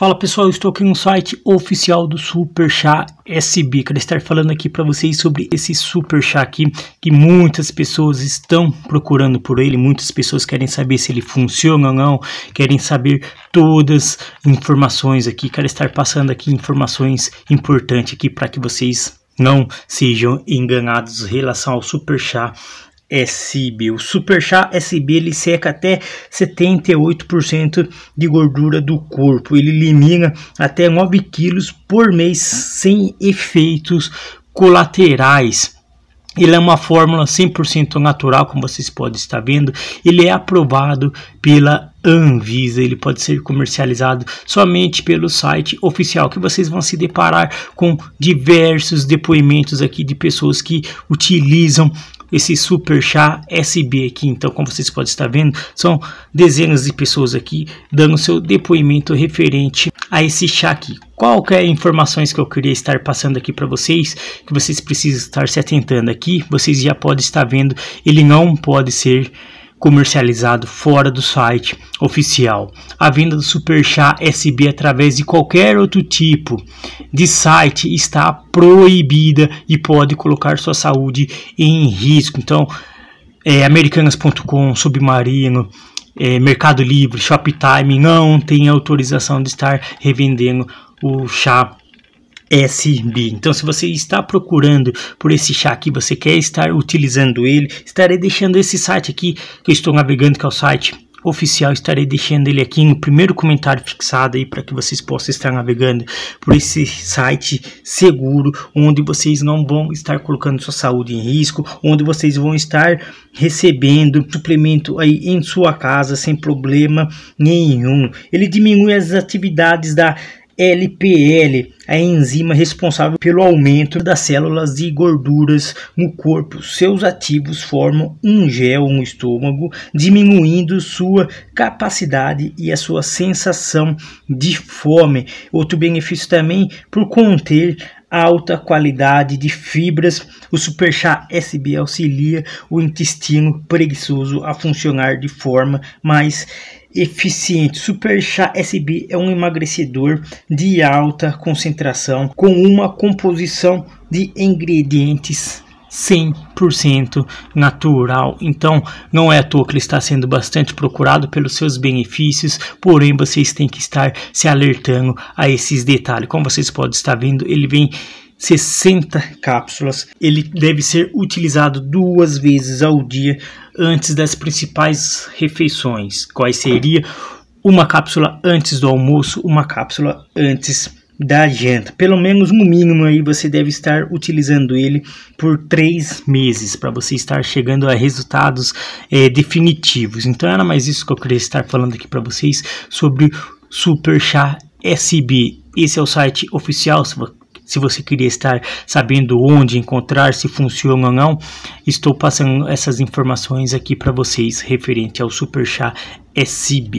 Fala pessoal, eu estou aqui no site oficial do Super Chá SB. Quero estar falando aqui para vocês sobre esse Super Chá aqui, que muitas pessoas estão procurando por ele, muitas pessoas querem saber se ele funciona ou não, querem saber todas as informações aqui. Quero estar passando aqui informações importantes aqui para que vocês não sejam enganados em relação ao Super Chá SB. O super chá SB ele seca até 78% de gordura do corpo. Ele elimina até 9 quilos por mês sem efeitos colaterais. Ele é uma fórmula 100% natural, como vocês podem estar vendo. Ele é aprovado pela Anvisa. Ele pode ser comercializado somente pelo site oficial, que vocês vão se deparar com diversos depoimentos aqui de pessoas que utilizam esse super chá SB aqui. Então, como vocês podem estar vendo, são dezenas de pessoas aqui dando seu depoimento referente a esse chá aqui. Qualquer informações que eu queria estar passando aqui para vocês, que vocês precisam estar se atentando aqui, vocês já podem estar vendo, ele não pode ser comercializado fora do site oficial. A venda do Super Chá SB através de qualquer outro tipo de site está proibida e pode colocar sua saúde em risco. Então, é, americanas.com, Submarino, é, Mercado Livre, Shoptime não tem autorização de estar revendendo o chá SB. Então, se você está procurando por esse chá aqui, você quer estar utilizando ele, estarei deixando esse site aqui que eu estou navegando, que é o site oficial, estarei deixando ele aqui no primeiro comentário fixado aí para que vocês possam estar navegando por esse site seguro, onde vocês não vão estar colocando sua saúde em risco, onde vocês vão estar recebendo suplemento aí em sua casa sem problema nenhum. Ele diminui as atividades da LPL, a enzima responsável pelo aumento das células de gorduras no corpo. Seus ativos formam um gel no estômago, diminuindo sua capacidade e a sua sensação de fome. Outro benefício também por conter alta qualidade de fibras. O Super Chá SB auxilia o intestino preguiçoso a funcionar de forma mais eficiente. Super chá SB é um emagrecedor de alta concentração com uma composição de ingredientes 100% natural. Então, não é à toa que ele está sendo bastante procurado pelos seus benefícios, porém vocês têm que estar se alertando a esses detalhes. Como vocês podem estar vendo, ele vem 60 cápsulas. Ele deve ser utilizado duas vezes ao dia antes das principais refeições, quais seria uma cápsula antes do almoço, uma cápsula antes da janta. Pelo menos no mínimo aí você deve estar utilizando ele por três meses para você estar chegando a resultados é, definitivos. Então era mais isso que eu queria estar falando aqui para vocês sobre Super Chá SB. Esse é o site oficial. Se se você queria estar sabendo onde encontrar, se funciona ou não, estou passando essas informações aqui para vocês referente ao Super Chá SIB.